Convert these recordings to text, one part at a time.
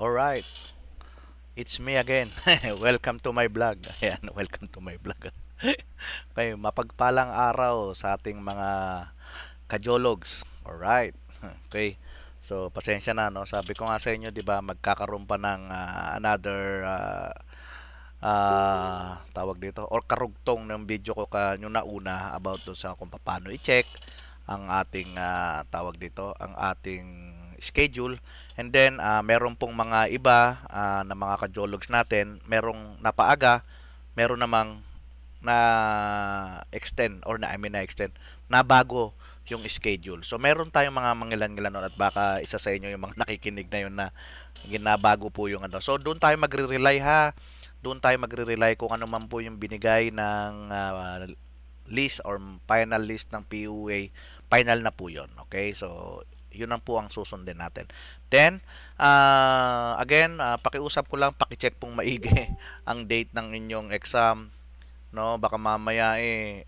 Alright. It's me again. welcome to my vlog. Ayan, welcome to my vlog. okay, mapagpalang araw sa ating mga kajologs. Alright. Okay. So, pasensya na no. Sabi ko nga sa inyo, 'di ba, magkakaroon pa ng uh, another uh, uh, tawag dito or karugtong ng video ko ka na una about do sa kung paano i-check ang ating uh, tawag dito, ang ating schedule And then, uh, meron pong mga iba uh, na mga cardiologs natin, merong napaaga, meron namang na extend or na I mean na extend na bago yung schedule. So meron tayong mga mangilan-ngilan at baka isa sa inyo yung mga nakikinig na yun na ginabago po yung ano. So doon tayo magre-rely ha. Doon tayo magre-rely kung ano man po yung binigay ng uh, list or final list ng PUA. Final na po yun. Okay? So yun ang po ang susundin natin. Then, uh, again, uh, pakiusap ko lang, pakicheck pong maigi ang date ng inyong exam. No, baka mamaya eh,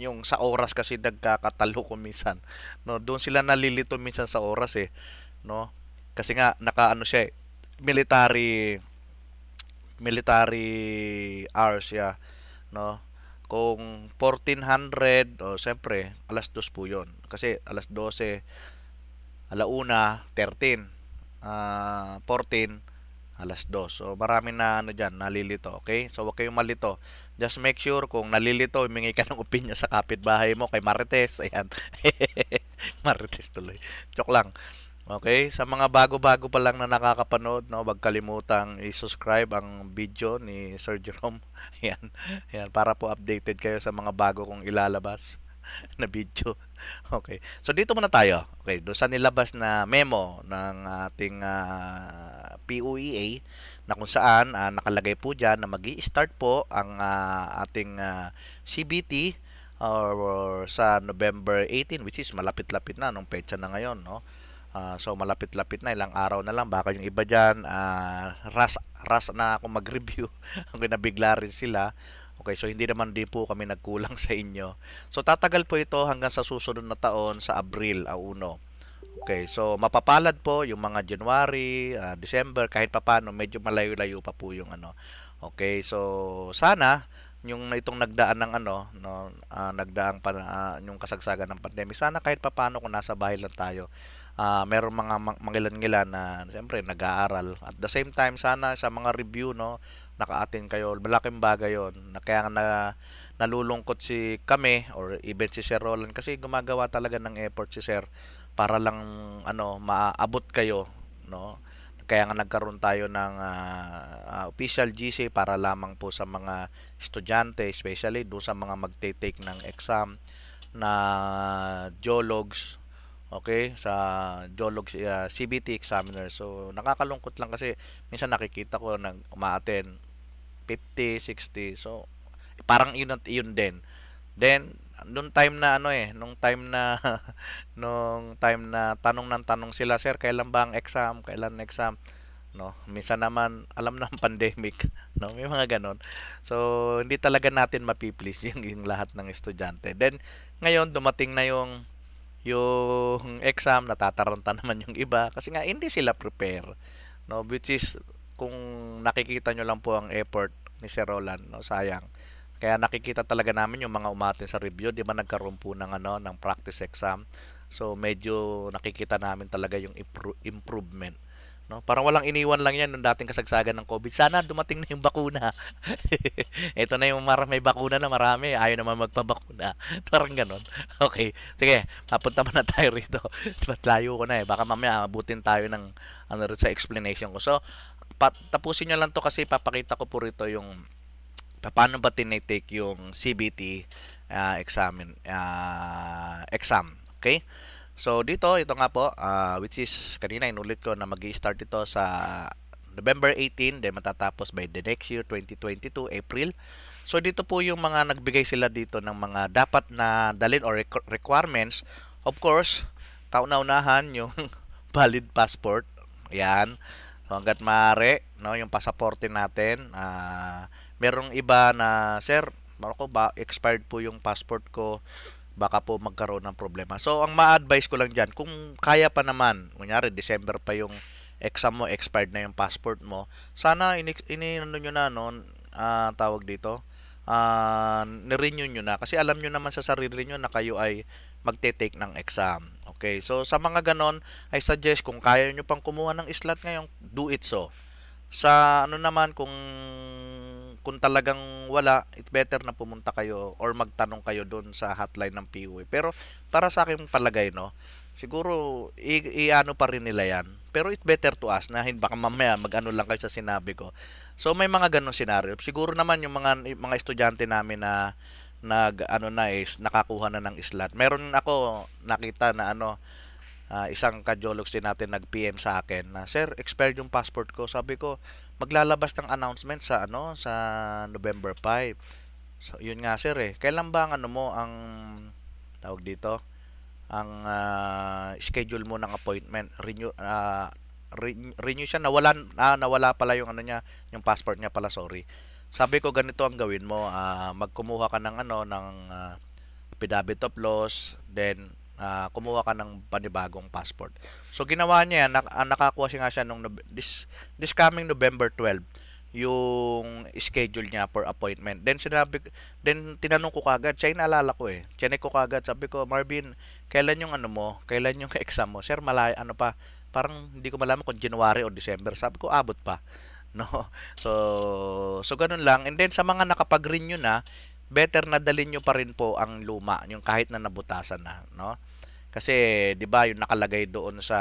yung sa oras kasi nagkakatalo ko minsan. No, doon sila nalilito minsan sa oras eh, no? Kasi nga nakaano siya eh, military military hours siya, no? Kung 1400, oh, siyempre, alas 2 po 'yon. Kasi alas 12 alauna, 13, uh, 14, alas 2. So, marami na ano diyan nalilito. Okay? So, huwag kayong malito. Just make sure kung nalilito, humingi ka ng opinion sa kapitbahay mo kay Marites. Ayan. Marites tuloy. Joke lang. Okay? Sa mga bago-bago pa lang na nakakapanood, no, wag kalimutang i-subscribe ang video ni Sir Jerome. Ayan. Ayan. Para po updated kayo sa mga bago kong ilalabas. na video. Okay. So dito muna tayo. Okay, doon sa nilabas na memo ng ating uh, ah, POEA na kung saan uh, nakalagay po diyan na magi-start po ang uh, ating uh, CBT or, or sa November 18 which is malapit-lapit na nung petsa na ngayon, no? Uh, so malapit-lapit na ilang araw na lang baka yung iba diyan uh, ras ras na ako mag-review ang nabigla rin sila Okay, so hindi naman din po kami nagkulang sa inyo. So tatagal po ito hanggang sa susunod na taon sa Abril a ah, uno. Okay, so mapapalad po yung mga January, uh, December, kahit papano, medyo malayo-layo pa po yung ano. Okay, so sana yung itong nagdaan ng ano, no, uh, nagdaang pa, uh, yung kasagsagan ng pandemic, sana kahit papano kung nasa bahay lang tayo, uh, meron mga mangilan-ngilan na siyempre nag-aaral. At the same time, sana sa mga review, no, naka-attend kayo. Malaking bagay yon na kaya na nalulungkot si kami or even si Sir Roland kasi gumagawa talaga ng effort si Sir para lang ano maabot kayo no kaya nga nagkaroon tayo ng uh, uh, official GC para lamang po sa mga estudyante especially do sa mga magte-take ng exam na geologs okay sa geologs uh, ah, CBT examiner so nakakalungkot lang kasi minsan nakikita ko nang umaattend 50, 60. So, parang yun at yun din. Then, nung time na ano eh, nung time na nung time na tanong ng tanong sila, sir, kailan ba ang exam? Kailan ang exam? No, minsan naman alam na ang pandemic, no, may mga ganon. So, hindi talaga natin mapiplease yung, yung lahat ng estudyante. Then ngayon dumating na yung yung exam, natataranta naman yung iba kasi nga hindi sila prepare. No, which is kung nakikita nyo lang po ang effort ni Sir Roland, no? Sayang. Kaya nakikita talaga namin yung mga umatin sa review, di ba nagkaroon po ng, ano, ng practice exam. So medyo nakikita namin talaga yung improvement. No? Parang walang iniwan lang yan nung dating kasagsagan ng COVID. Sana dumating na yung bakuna. Ito na yung mar- may bakuna na marami. Ayaw naman magpabakuna. Parang ganun. Okay. Sige, papunta muna tayo rito. Ba't layo ko na eh. Baka mamaya abutin tayo ng ano, sa explanation ko. So, tapusin nyo lang to kasi papakita ko po rito yung paano ba tinitake yung CBT uh, ah, examen uh, ah, exam okay so dito ito nga po uh, which is kanina inulit ko na magi-start ito sa November 18 then matatapos by the next year 2022 April so dito po yung mga nagbigay sila dito ng mga dapat na dalhin or requirements of course kauna-unahan yung valid passport yan So hangga't maaari, no, yung pasaporte natin, uh, merong iba na sir, ako ba expired po yung passport ko, baka po magkaroon ng problema. So ang ma-advise ko lang diyan, kung kaya pa naman, kunyari December pa yung exam mo, expired na yung passport mo, sana ini ano niyo na noon uh, ah, tawag dito, uh, ni-renew nyo na kasi alam nyo naman sa sarili nyo na kayo ay magte-take ng exam. Okay, so sa mga ganon, I suggest kung kaya nyo pang kumuha ng slot ngayon, do it so. Sa ano naman, kung kung talagang wala, it better na pumunta kayo or magtanong kayo doon sa hotline ng PUA. Pero para sa akin palagay, no, siguro i pa rin nila yan. Pero it better to ask na hindi baka mamaya magano lang kayo sa sinabi ko. So may mga ganong scenario. Siguro naman yung mga, mga estudyante namin na nag ano na is eh, nakakuha na ng slot. Meron ako nakita na ano uh, isang cardiolog din natin nag-PM sa akin na sir expired yung passport ko. Sabi ko maglalabas ng announcement sa ano sa November 5. So yun nga sir eh. Kailan ba ang ano mo ang tawag dito? Ang uh, schedule mo ng appointment renew uh, ah, renew, renew siya nawalan ah, nawala pala yung ano niya yung passport niya pala sorry sabi ko ganito ang gawin mo, uh, magkumuha ka ng ano ng uh, affidavit of loss, then uh, kumuha ka ng panibagong passport. So ginawa niya nak nakakuha siya nga siya nung this this coming November 12 yung schedule niya for appointment. Then sinabi then tinanong ko kagad, siya inaalala ko eh. Chinek ko kagad, sabi ko, "Marvin, kailan yung ano mo? Kailan yung exam mo?" Sir, malay ano pa? Parang hindi ko malaman kung January o December. Sabi ko, abot pa. no? So, so ganun lang. And then sa mga nakapag-renew na, better na dalhin niyo pa rin po ang luma, yung kahit na nabutasan na, no? Kasi 'di ba, yung nakalagay doon sa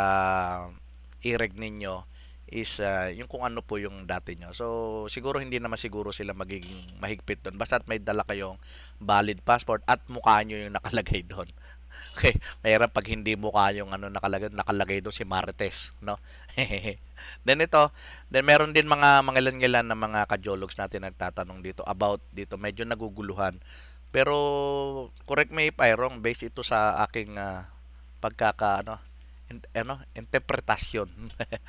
ireg ninyo is uh, yung kung ano po yung dati nyo. So siguro hindi naman siguro sila magiging mahigpit doon basta may dala kayong valid passport at mukha nyo yung nakalagay doon. Okay, mahirap pag hindi mukha yung ano nakalagay, nakalagay doon si Marites, no? Then ito, then meron din mga mga mangilan-ngilan na mga cardiologs natin nagtatanong dito about dito. Medyo naguguluhan. Pero correct me if I wrong, based ito sa aking uh, pagkaka ano, ano, interpretasyon.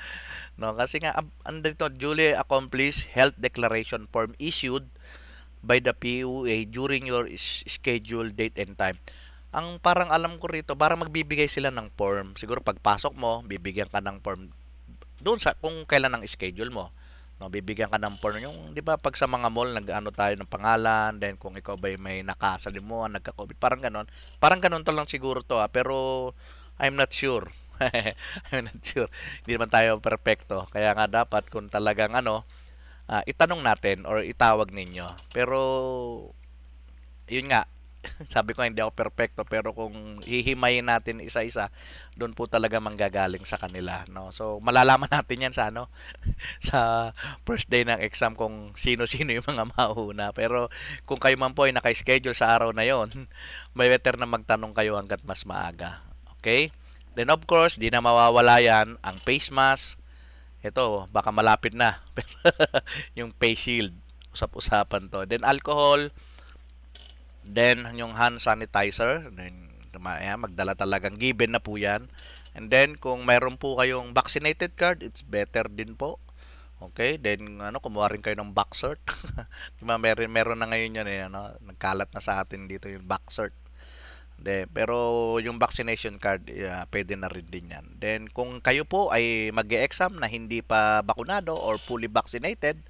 no, kasi nga ang dito duly accomplished health declaration form issued by the PUA during your scheduled date and time. Ang parang alam ko rito, para magbibigay sila ng form. Siguro pagpasok mo, bibigyan ka ng form doon sa kung kailan ang schedule mo. No, bibigyan ka ng porn yung 'di ba pag sa mga mall nag-ano tayo ng pangalan, then kung ikaw ba may nakasalimuan, nagka-COVID, parang ganun. Parang ganun to lang siguro to, ah, pero I'm not sure. I'm not sure. Hindi naman tayo perfecto. Kaya nga dapat kung talagang ano, uh, itanong natin or itawag ninyo. Pero yun nga, sabi ko hindi ako perpekto pero kung hihimayin natin isa-isa doon po talaga manggagaling sa kanila no so malalaman natin yan sa ano sa first day ng exam kung sino-sino yung mga mauuna pero kung kayo man po ay naka-schedule sa araw na yon may better na magtanong kayo hangga't mas maaga okay then of course di na mawawala yan ang face mask ito baka malapit na yung face shield usap-usapan to then alcohol Then, yung hand sanitizer. Then, ayan, magdala talagang given na po yan. And then, kung mayroon po kayong vaccinated card, it's better din po. Okay, then ano, kumuha rin kayo ng back cert. Di meron, meron na ngayon yun eh, ano, nagkalat na sa atin dito yung back cert. De, pero yung vaccination card, uh, pwede na rin din yan. Then, kung kayo po ay mag exam na hindi pa bakunado or fully vaccinated,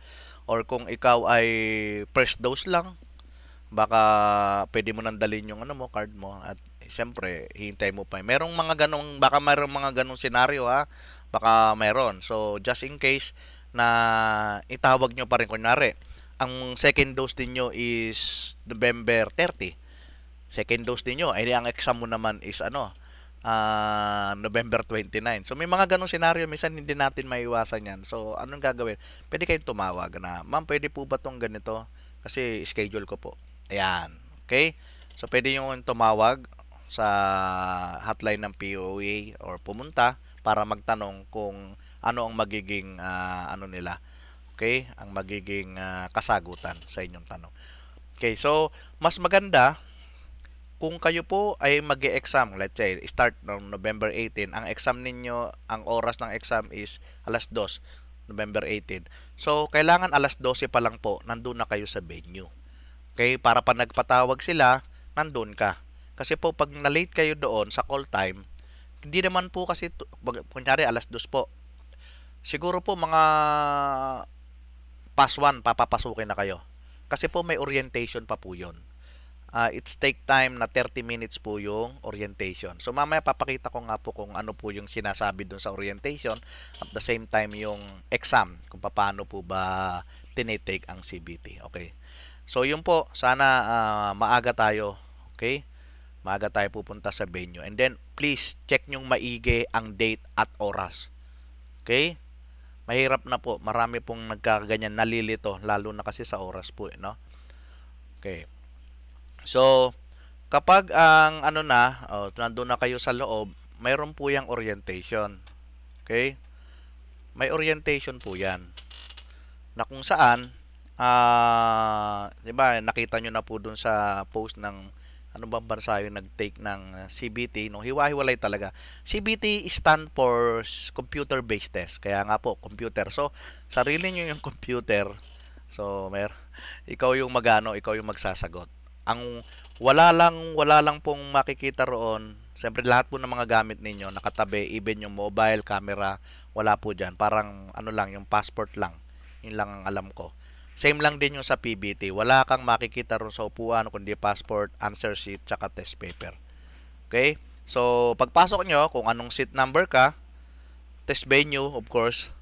or kung ikaw ay first dose lang, baka pwede mo nang dalhin yung ano mo, card mo at siyempre hintay mo pa. Merong mga ganong baka merong mga ganong scenario ha. Baka mayroon So just in case na itawag nyo pa rin kunwari. Ang second dose niyo is November 30. Second dose niyo, ay eh, ang exam mo naman is ano, uh, November 29. So may mga ganong scenario minsan hindi natin maiwasan yan. So anong gagawin? Pwede kayong tumawag na, ma'am pwede po ba tong ganito? Kasi schedule ko po. Ayan. Okay? So, pwede nyo tumawag sa hotline ng POA or pumunta para magtanong kung ano ang magiging uh, ano nila. Okay? Ang magiging uh, kasagutan sa inyong tanong. Okay, so mas maganda kung kayo po ay mag exam let's say, start ng November 18, ang exam ninyo, ang oras ng exam is alas 2, November 18. So, kailangan alas 12 pa lang po, nandoon na kayo sa venue. Okay, para pa nagpatawag sila, nandun ka. Kasi po pag na-late kayo doon sa call time, hindi naman po kasi, kunyari alas dos po, siguro po mga pass one, papapasukin na kayo. Kasi po may orientation pa po yun. Uh, it's take time na 30 minutes po yung orientation. So mamaya papakita ko nga po kung ano po yung sinasabi doon sa orientation at the same time yung exam kung paano po ba tinitake ang CBT. Okay. So yun po, sana uh, maaga tayo. Okay? Maaga tayo pupunta sa venue. And then please check nyong maigi ang date at oras. Okay? Mahirap na po. Marami pong nagkaganyan nalilito lalo na kasi sa oras po, eh, no? Okay. So kapag ang ano na, oh, nandoon na kayo sa loob, mayroon po yung orientation. Okay? May orientation po 'yan. Na kung saan ah, uh, 'di ba, nakita niyo na po doon sa post ng ano bang bansa yung nag-take ng ah, CBT, no, hiwa-hiwalay talaga. CBT stand for computer-based test. Kaya nga po, computer. So, sarili niyo yung computer. So, mer, ikaw yung magano, ikaw yung magsasagot. Ang wala lang, wala lang pong makikita roon. Siyempre, lahat po ng mga gamit ninyo nakatabi, even yung mobile, camera, wala po diyan. Parang ano lang, yung passport lang. Yun lang ang alam ko. Same lang din yung sa PBT. Wala kang makikita ron sa upuan kundi passport, answer sheet, tsaka test paper. Okay? So, pagpasok nyo, kung anong seat number ka, test venue, of course,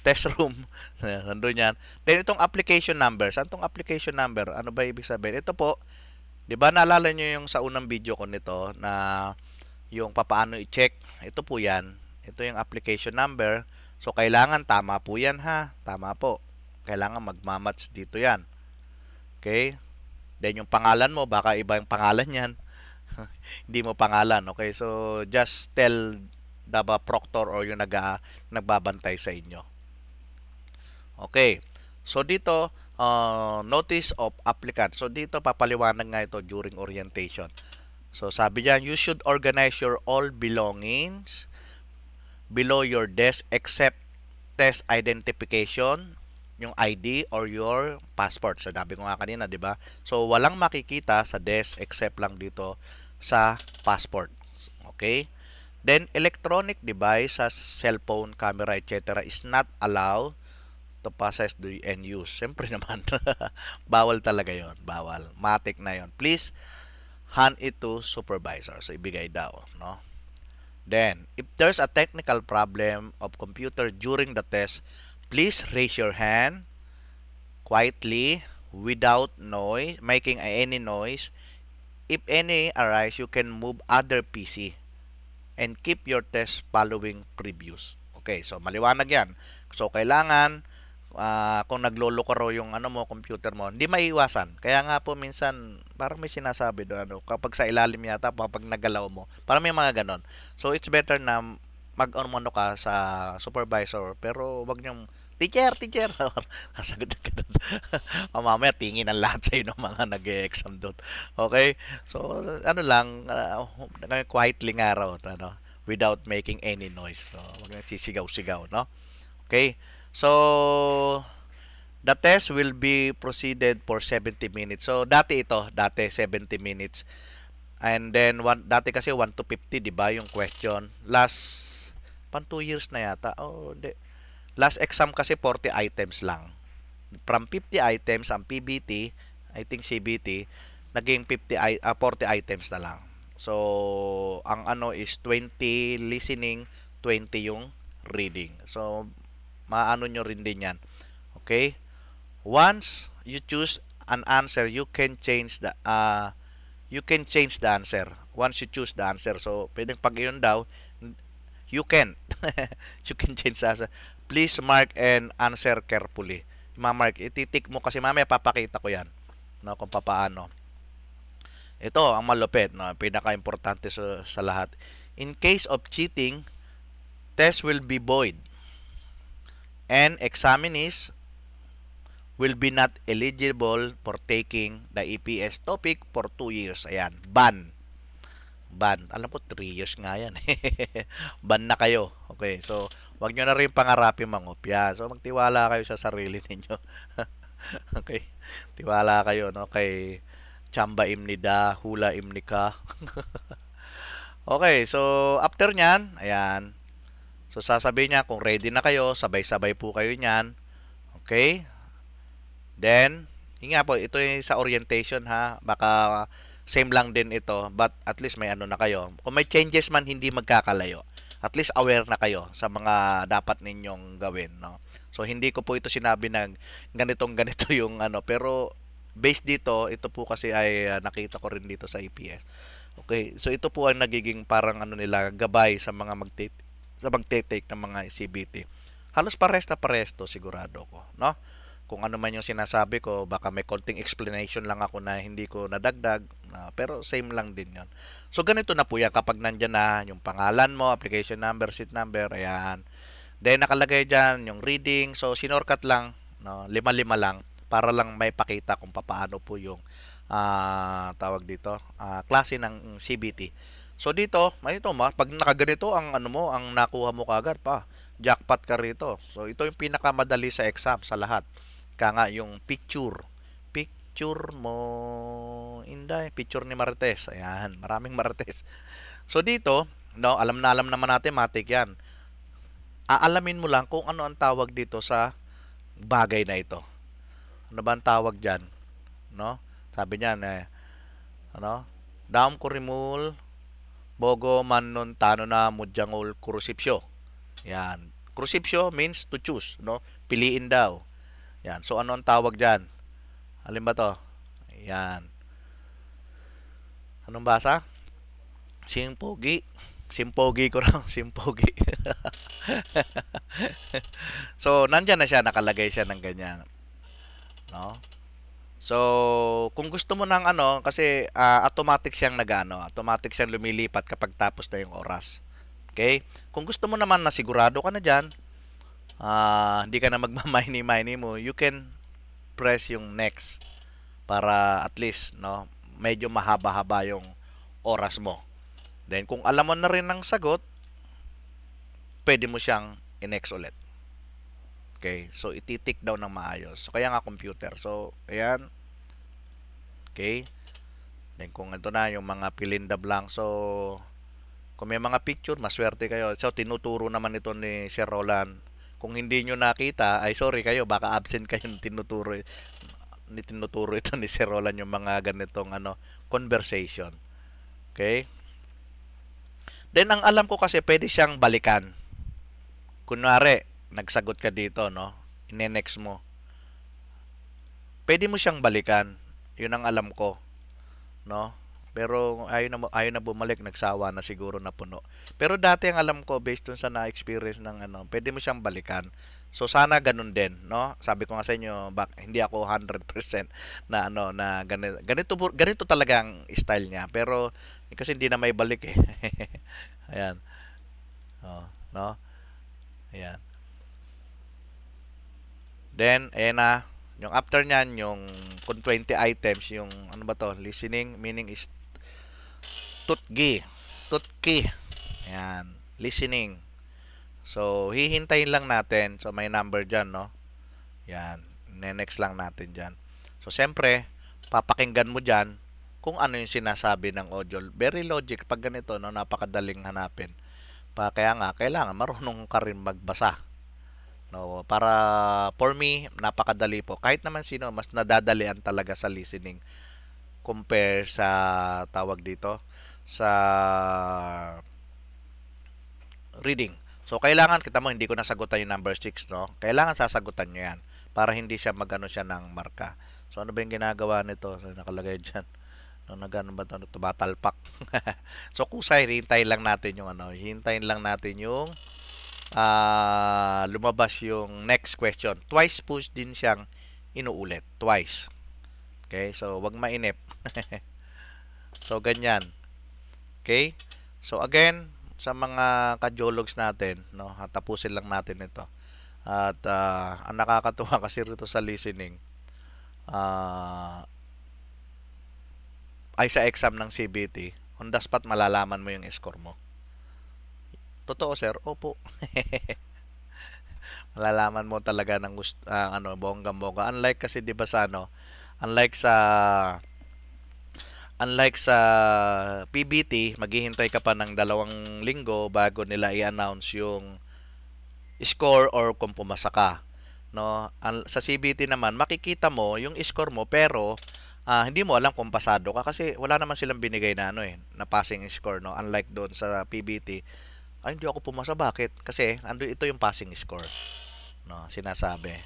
test room, nandun yan. Then, itong application number. Saan itong application number? Ano ba ibig sabihin? Ito po, di ba naalala nyo yung sa unang video ko nito na yung papaano i-check? Ito po yan. Ito yung application number. So, kailangan tama po yan ha. Tama po. Kailangan magmamatch dito yan. Okay? Then yung pangalan mo, baka iba yung pangalan yan. Hindi mo pangalan. Okay? So, just tell the proctor or yung nag nagbabantay sa inyo. Okay. So, dito, uh, notice of applicant. So, dito papaliwanag nga ito during orientation. So, sabi diyan, you should organize your all belongings below your desk except test identification yung ID or your passport. So, sabi ko nga kanina, di ba? So, walang makikita sa desk except lang dito sa passport. Okay? Then, electronic device sa cellphone, camera, etc. is not allowed to possess the and use. Siyempre naman, bawal talaga yon Bawal. Matik na yon Please, hand it to supervisor. So, ibigay daw. No? Then, if there's a technical problem of computer during the test, Please raise your hand quietly without noise, making any noise. If any arise, you can move other PC and keep your test following previous Okay, so maliwanag yan. So, kailangan uh, kung naglolo ka raw yung ano mo, computer mo, hindi maiiwasan. Kaya nga po minsan, parang may sinasabi do ano, kapag sa ilalim yata, kapag nagalaw mo, para may mga ganon. So, it's better na mag-on ka sa supervisor, pero wag niyong Teacher, teacher. Nasagot na ganun. oh, mamaya tingin ang lahat sa'yo ng mga nag-exam doon. Okay? So, ano lang, uh, uh, quietly nga raw, ano, without making any noise. So, wag na sisigaw-sigaw, no? Okay? So, the test will be proceeded for 70 minutes. So, dati ito, dati 70 minutes. And then, one, dati kasi 1 to 50, di ba, yung question. Last, pan 2 years na yata. Oh, hindi Last exam kasi 40 items lang. From 50 items ang PBT, I think CBT, naging 50 uh, 40 items na lang. So, ang ano is 20 listening, 20 yung reading. So, maano nyo rin din yan. Okay? Once you choose an answer, you can change the uh, you can change the answer once you choose the answer. So, pwedeng pag yun daw, you can. you can change the answer please mark and answer carefully. Ma-mark, ititik mo kasi mamaya papakita ko 'yan. No, kung papaano. Ito ang malupit, no, pinaka-importante sa, sa lahat. In case of cheating, test will be void and examinees will be not eligible for taking the EPS topic for 2 years. Ayan, ban. Ban. Alam ko, 3 years nga yan. ban na kayo. Okay, so Huwag nyo na rin pangarapin mangopya. So, magtiwala kayo sa sarili ninyo. okay? Tiwala kayo, no? Kay Chamba Imnida, Hula Imnika. okay, so after nyan, ayan. So, sasabihin niya, kung ready na kayo, sabay-sabay po kayo nyan. Okay? Then, yun nga po, ito yung sa orientation ha. Baka same lang din ito, but at least may ano na kayo. Kung may changes man, hindi magkakalayo at least aware na kayo sa mga dapat ninyong gawin, no? So hindi ko po ito sinabi ng ganitong ganito yung ano, pero based dito, ito po kasi ay uh, nakita ko rin dito sa EPS. Okay, so ito po ang nagiging parang ano nila gabay sa mga magte sa magte-take ng mga e CBT. Halos pares na pares to sigurado ko, no? Kung ano man yung sinasabi ko, baka may konting explanation lang ako na hindi ko nadagdag Uh, pero same lang din yon. So ganito na po yan kapag nandyan na yung pangalan mo, application number, seat number, ayan. Then nakalagay dyan yung reading. So sinorkat lang, no, lima-lima lang para lang may pakita kung paano po yung uh, tawag dito, uh, klase ng CBT. So dito, may ito ma, pag nakaganito ang ano mo, ang nakuha mo kagad pa, jackpot ka rito. So ito yung pinakamadali sa exam sa lahat. Kaya nga yung picture picture mo. Inday, picture ni Martes. Ayan, maraming Martes. So dito, no, alam na alam naman natin matik 'yan. Aalamin mo lang kung ano ang tawag dito sa bagay na ito. Ano ba ang tawag diyan? No? Sabi niya, eh ano? Daum kurimul bogo manon tano na mudyangol kurusipsyo. Yan. Kurusipsyo means to choose, no? Piliin daw. Yan. So ano ang tawag diyan? Alin ba to? Ayan. Anong basa? Simpogi. Simpogi ko lang. Simpogi. so, nandyan na siya. Nakalagay siya ng ganyan. No? So, kung gusto mo ng ano, kasi uh, automatic siyang nagano, automatic siyang lumilipat kapag tapos na yung oras. Okay? Kung gusto mo naman na sigurado ka na diyan, uh, ah, hindi ka na magmamini-mini mo, you can press yung next para at least no medyo mahaba-haba yung oras mo. Then kung alam mo na rin ang sagot, pwede mo siyang i next ulit. Okay? So ititik daw ng maayos. So kaya nga computer. So ayan. Okay? Then kung ito na yung mga Pilinda Blanc. So kung may mga picture, maswerte kayo. So tinuturo naman ito ni Sir Roland kung hindi nyo nakita, ay sorry kayo, baka absent kayong tinuturo ni tinuturo ito ni Sir Roland yung mga ganitong ano, conversation. Okay? Then ang alam ko kasi pwede siyang balikan. Kunwari, nagsagot ka dito, no? Ine-next mo. Pwede mo siyang balikan. Yun ang alam ko. No? Pero ayaw na, ayaw na bumalik, nagsawa na siguro na puno. Pero dati ang alam ko, based dun sa na-experience ng ano, pwede mo siyang balikan. So sana ganun din, no? Sabi ko nga sa inyo, bak, hindi ako 100% na ano na ganito, ganito ganito talaga ang style niya, pero kasi hindi na may balik eh. Ayan. Oh, no? Ayan. Then, ayan na. Yung after niyan, yung kung 20 items, yung ano ba to, listening, meaning is tutgi. Tutki. Ayan. Listening. So, hihintayin lang natin. So, may number dyan, no? Yan. next lang natin dyan. So, syempre papakinggan mo dyan kung ano yung sinasabi ng audio. Very logic. Pag ganito, no? Napakadaling hanapin. Pa, kaya nga, kailangan marunong ka rin magbasa. No, para for me, napakadali po. Kahit naman sino, mas nadadalian talaga sa listening compare sa tawag dito sa reading. So, kailangan, kita mo, hindi ko nasagutan yung number 6, no? Kailangan sasagutan nyo yan para hindi siya magano siya ng marka. So, ano ba yung ginagawa nito? So, nakalagay diyan. No, nagano ba ito? Tumatalpak. so, kusay, hintayin lang natin yung ano. Hintayin lang natin yung uh, lumabas yung next question. Twice push din siyang inuulit. Twice. Okay? So, wag mainip. so, ganyan. Okay? So again, sa mga cardiologs natin, no, tapusin lang natin ito. At uh, ang nakakatuwa kasi rito sa listening uh, ay sa exam ng CBT, on the spot malalaman mo yung score mo. Totoo, sir? Opo. malalaman mo talaga ng uh, ano, bonggang-bongga. Unlike kasi 'di ba sa ano, unlike sa Unlike sa PBT, maghihintay ka pa ng dalawang linggo bago nila i-announce yung score or kung pumasa ka. No? Sa CBT naman, makikita mo yung score mo pero uh, hindi mo alam kung pasado ka kasi wala naman silang binigay na ano eh, na passing score no. Unlike doon sa PBT, ay hindi ako pumasa bakit? Kasi ando ito yung passing score. No, sinasabi.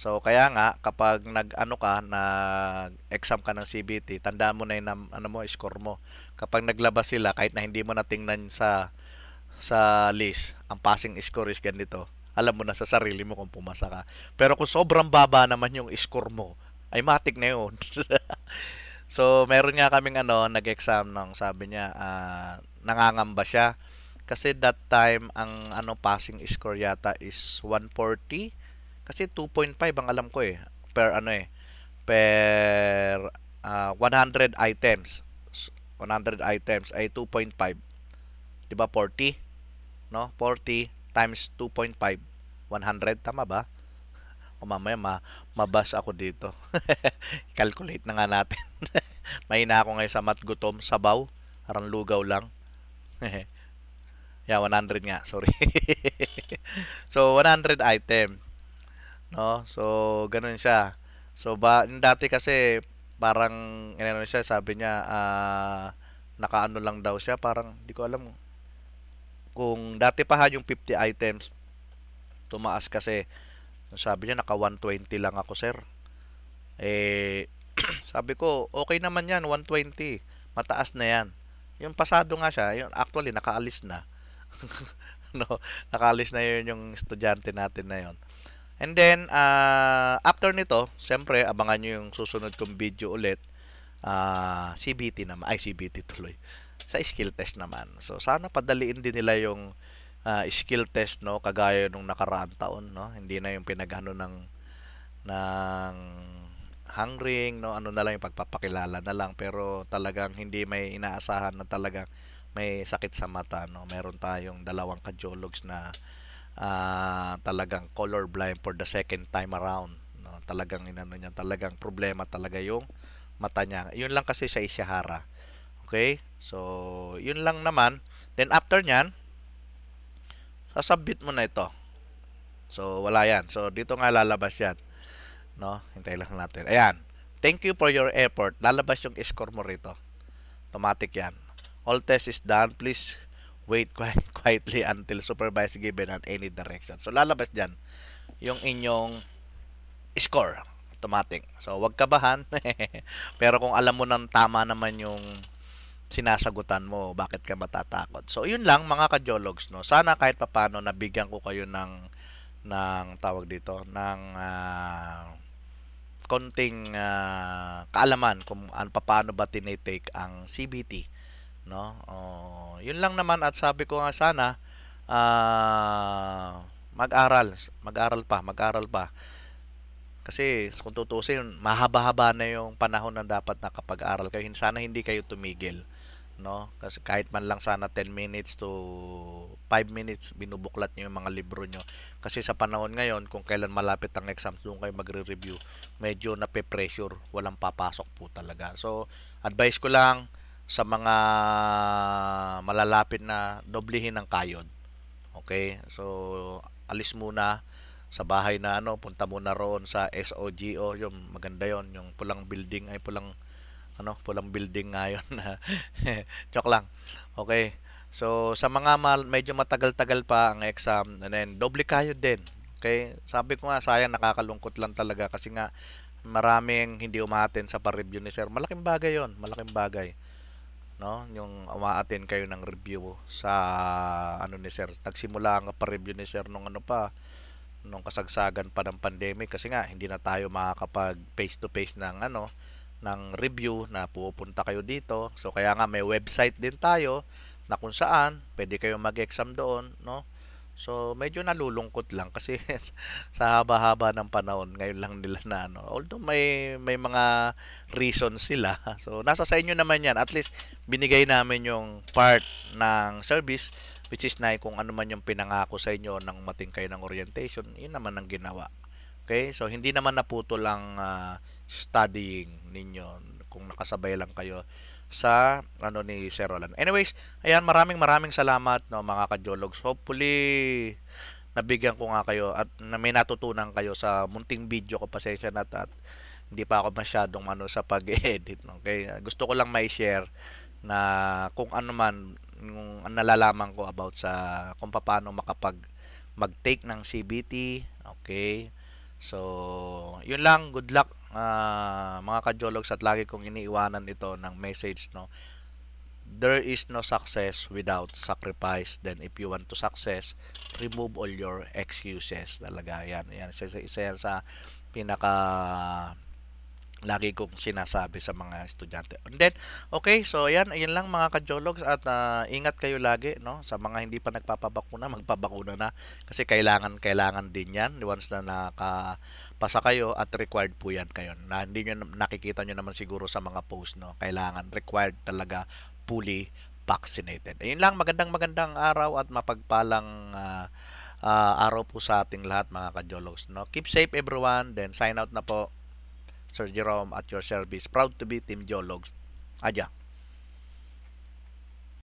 So kaya nga kapag nag-ano ka nag-exam ka ng CBT, tandaan mo na 'yung ano mo score mo. Kapag naglabas sila kahit na hindi mo na tingnan sa sa list, ang passing score is ganito. Alam mo na sa sarili mo kung pumasa ka. Pero kung sobrang baba naman 'yung score mo, ay matik na 'yun. so meron nga kaming ano nag-exam ng sabi niya uh, nangangamba siya kasi that time ang ano passing score yata is 140 kasi 2.5 ang alam ko eh per ano eh per uh, ah, 100 items. 100 items ay 2.5. 'Di ba 40? No? 40 times 2.5 100 tama ba? O mamaya ma mabas ako dito. Calculate na nga natin. Mahina ako ngayon sa mat gutom, sabaw, harang lugaw lang. yeah, 100 nga, sorry. so 100 item. No? So, ganun siya. So, ba, dati kasi, parang, ano siya, sabi niya, uh, nakaano lang daw siya, parang, hindi ko alam kung dati pa ha yung 50 items, tumaas kasi, sabi niya, naka 120 lang ako, sir. Eh, sabi ko, okay naman yan, 120. Mataas na yan. Yung pasado nga siya, yung actually, nakaalis na. no, nakaalis na yun yung estudyante natin na yon And then, uh, after nito, syempre, abangan nyo yung susunod kong video ulit. Uh, ah, CBT naman. Ay, CBT tuloy. Sa skill test naman. So, sana padaliin din nila yung uh, skill test, no? Kagaya nung nakaraang taon, no? Hindi na yung pinagano ng ng hangring, no? Ano na lang yung pagpapakilala na lang. Pero talagang hindi may inaasahan na talagang may sakit sa mata, no? Meron tayong dalawang cardiologs na uh, talagang colorblind for the second time around. No? Talagang inano niya, talagang problema talaga yung mata niya. Yun lang kasi sa Ishihara. Okay? So, yun lang naman. Then after niyan, sasubmit mo na ito. So, wala yan. So, dito nga lalabas yan. No? Hintay lang natin. Ayan. Thank you for your effort. Lalabas yung score mo rito. Automatic yan. All test is done. Please wait quietly until supervisor given at any direction. So lalabas diyan yung inyong score automatic. So wag kabahan. Pero kung alam mo nang tama naman yung sinasagutan mo, bakit ka matatakot? So yun lang mga kajologs no. Sana kahit papaano nabigyan ko kayo ng ng tawag dito ng uh, konting uh, kaalaman kung ano paano ba tinitake ang CBT no? Oh, yun lang naman at sabi ko nga sana uh, mag-aral, mag-aral pa, mag-aral pa. Kasi kung tutusin, mahaba-haba na yung panahon na dapat nakapag-aral kayo. Sana hindi kayo tumigil. No? Kasi kahit man lang sana 10 minutes to 5 minutes, binubuklat niyo yung mga libro niyo Kasi sa panahon ngayon, kung kailan malapit ang exams doon kayo magre-review. Medyo na pressure Walang papasok po talaga. So, advice ko lang, sa mga malalapit na doblehin ng kayod. Okay? So, alis muna sa bahay na ano, punta muna roon sa SOGO, yung maganda yon, yung pulang building ay pulang ano, pulang building ngayon. Joke lang. Okay. So, sa mga mal, medyo matagal-tagal pa ang exam, and then, doble kayod din. Okay? Sabi ko nga, sayang, nakakalungkot lang talaga kasi nga, maraming hindi umaten sa pa-review ni sir. Malaking bagay yon Malaking bagay no yung umaattend kayo ng review sa ano ni sir nagsimula ang pa review ni sir nung ano pa nung kasagsagan pa ng pandemic kasi nga hindi na tayo makakapag face to face ng ano ng review na pupunta kayo dito so kaya nga may website din tayo na kung saan pwede kayo mag-exam doon no So, medyo nalulungkot lang kasi sa haba-haba ng panahon, ngayon lang nila na ano. Although may, may mga reasons sila. So, nasa sa inyo naman yan. At least, binigay namin yung part ng service which is na kung ano man yung pinangako sa inyo ng mating kayo ng orientation, yun naman ang ginawa. Okay? So, hindi naman naputol ang uh, studying ninyo kung nakasabay lang kayo sa ano ni Sir Roland. Anyways, ayan maraming maraming salamat no mga kajologs. Hopefully nabigyan ko nga kayo at na may natutunan kayo sa munting video ko pasensya na at hindi pa ako masyadong ano sa pag-edit Okay, ah, gusto ko lang mai-share na kung ano man yung nalalaman ko about sa kung paano makapag mag-take ng CBT. Okay. So, yun lang. Good luck uh, mga cardiologs at lagi kong iniiwanan ito ng message no there is no success without sacrifice then if you want to success remove all your excuses talaga yan yan isa, isa yan sa pinaka lagi kong sinasabi sa mga estudyante. And then, okay, so ayan, ayan lang mga cardiologs at uh, ingat kayo lagi no sa mga hindi pa nagpapabakuna, magpabakuna na kasi kailangan kailangan din 'yan once na naka pasa kayo at required po yan kayo. Na, hindi nyo, nakikita nyo naman siguro sa mga post, no? Kailangan required talaga fully vaccinated. Ayun lang, magandang magandang araw at mapagpalang uh, uh, araw po sa ating lahat mga kajologs. No? Keep safe everyone, then sign out na po. Sir Jerome at your service. Proud to be Team Jologs. aja